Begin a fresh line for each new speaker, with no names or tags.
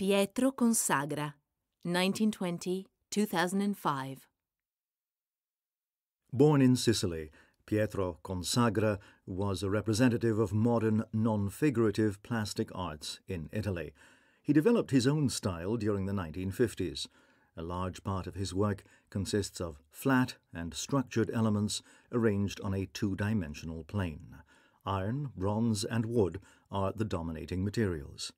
Pietro Consagra, 1920 2005.
Born in Sicily, Pietro Consagra was a representative of modern non figurative plastic arts in Italy. He developed his own style during the 1950s. A large part of his work consists of flat and structured elements arranged on a two dimensional plane. Iron, bronze, and wood are the dominating materials.